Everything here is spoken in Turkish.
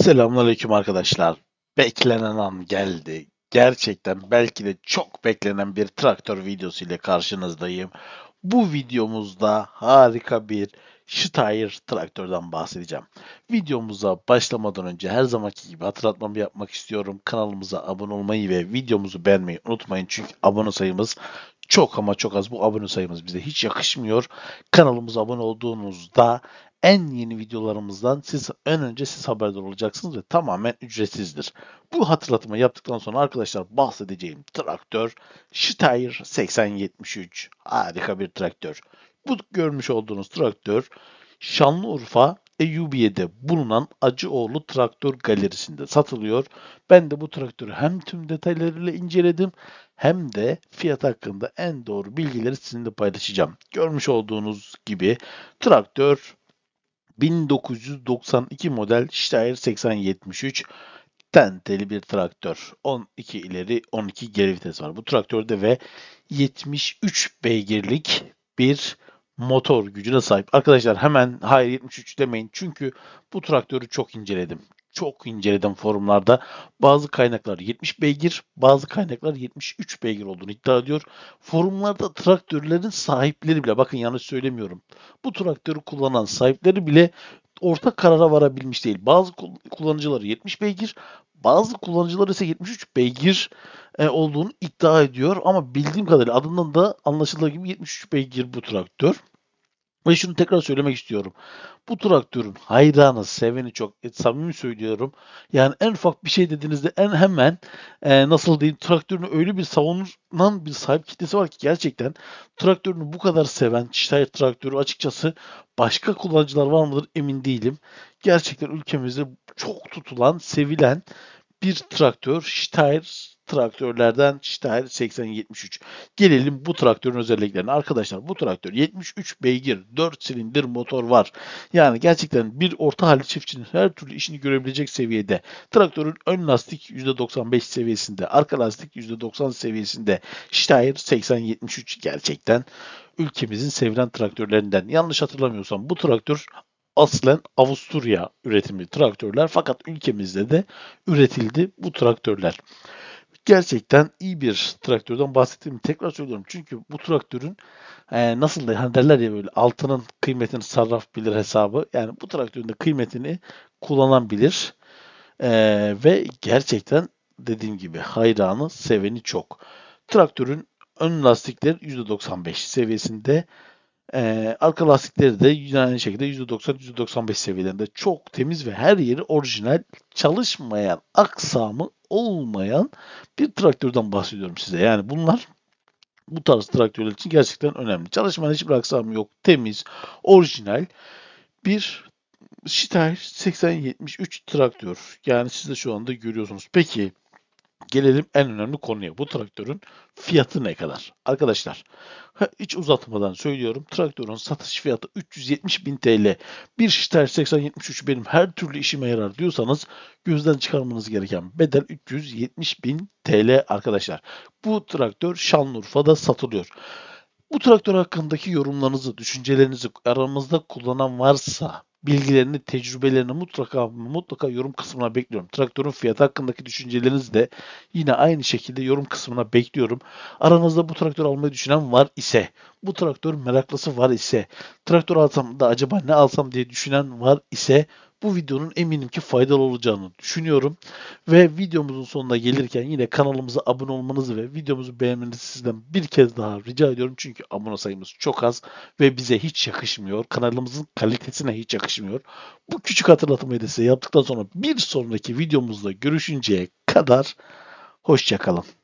Selamünaleyküm arkadaşlar. Beklenen an geldi. Gerçekten belki de çok beklenen bir traktör videosu ile karşınızdayım. Bu videomuzda harika bir Steyr traktörden bahsedeceğim. Videomuza başlamadan önce her zamanki gibi hatırlatmamı yapmak istiyorum. Kanalımıza abone olmayı ve videomuzu beğenmeyi unutmayın. Çünkü abone sayımız çok ama çok az. Bu abone sayımız bize hiç yakışmıyor. Kanalımıza abone olduğunuzda en yeni videolarımızdan siz en önce siz haberdar olacaksınız ve tamamen ücretsizdir. Bu hatırlatma yaptıktan sonra arkadaşlar bahsedeceğim traktör Steyr 8073. Harika bir traktör. Bu görmüş olduğunuz traktör Şanlıurfa Eyyubiye'de bulunan Acıoğlu Traktör Galerisi'nde satılıyor. Ben de bu traktörü hem tüm detaylarıyla inceledim hem de fiyat hakkında en doğru bilgileri sizinle paylaşacağım. Görmüş olduğunuz gibi traktör 1992 model Steyr 8073 tenteli bir traktör. 12 ileri 12 geri vites var. Bu traktörde ve 73 beygirlik bir motor gücüne sahip. Arkadaşlar hemen hayır 73 demeyin. Çünkü bu traktörü çok inceledim çok inceledim forumlarda. Bazı kaynaklar 70 beygir, bazı kaynaklar 73 beygir olduğunu iddia ediyor. Forumlarda traktörlerin sahipleri bile, bakın yanlış söylemiyorum. Bu traktörü kullanan sahipleri bile ortak karara varabilmiş değil. Bazı kullanıcıları 70 beygir, bazı kullanıcılar ise 73 beygir e, olduğunu iddia ediyor. Ama bildiğim kadarıyla adından da anlaşıldığı gibi 73 beygir bu traktör. Ve şunu tekrar söylemek istiyorum. Bu traktörün hayranı, seveni çok. E, samimi söylüyorum. Yani en ufak bir şey dediğinizde en hemen e, nasıl diyeyim traktörünü öyle bir savunan bir sahip kitlesi var ki gerçekten traktörünü bu kadar seven Çitay traktörü açıkçası başka kullanıcılar var mıdır emin değilim. Gerçekten ülkemizde çok tutulan, sevilen bir traktör Steyr traktörlerden Steyr 8073. Gelelim bu traktörün özelliklerine. Arkadaşlar bu traktör 73 beygir 4 silindir motor var. Yani gerçekten bir orta halli çiftçinin her türlü işini görebilecek seviyede. Traktörün ön lastik %95 seviyesinde, arka lastik %90 seviyesinde. Steyr 8073 gerçekten ülkemizin sevilen traktörlerinden. Yanlış hatırlamıyorsam bu traktör aslen Avusturya üretimi traktörler fakat ülkemizde de üretildi bu traktörler. Gerçekten iyi bir traktörden bahsettiğimi tekrar söylüyorum. Çünkü bu traktörün e, nasıl da hani derler ya böyle altının kıymetini sarraf bilir hesabı. Yani bu traktörün de kıymetini kullanan bilir. E, ve gerçekten dediğim gibi hayranı seveni çok. Traktörün ön lastikleri %95 seviyesinde e, arka lastikleri de aynı şekilde %90-%95 seviyelerinde. Çok temiz ve her yeri orijinal, çalışmayan, aksamı olmayan bir traktörden bahsediyorum size. Yani bunlar bu tarz traktörler için gerçekten önemli. Çalışmayan, hiçbir aksamı yok. Temiz, orijinal bir Steyr 8073 traktör. Yani siz de şu anda görüyorsunuz. Peki Gelelim en önemli konuya. Bu traktörün fiyatı ne kadar? Arkadaşlar hiç uzatmadan söylüyorum. Traktörün satış fiyatı 370 bin TL. Bir şiter 80 benim her türlü işime yarar diyorsanız gözden çıkarmanız gereken bedel 370 bin TL arkadaşlar. Bu traktör Şanlıurfa'da satılıyor. Bu traktör hakkındaki yorumlarınızı, düşüncelerinizi aramızda kullanan varsa bilgilerini, tecrübelerini mutlaka mutlaka yorum kısmına bekliyorum. Traktörün fiyatı hakkındaki düşüncelerinizi de yine aynı şekilde yorum kısmına bekliyorum. Aranızda bu traktör almayı düşünen var ise, bu traktör meraklısı var ise, traktör alsam da acaba ne alsam diye düşünen var ise bu videonun eminim ki faydalı olacağını düşünüyorum. Ve videomuzun sonuna gelirken yine kanalımıza abone olmanızı ve videomuzu beğenmenizi sizden bir kez daha rica ediyorum. Çünkü abone sayımız çok az ve bize hiç yakışmıyor. Kanalımızın kalitesine hiç yakışmıyor. Bu küçük hatırlatmayı da size yaptıktan sonra bir sonraki videomuzda görüşünceye kadar hoşçakalın.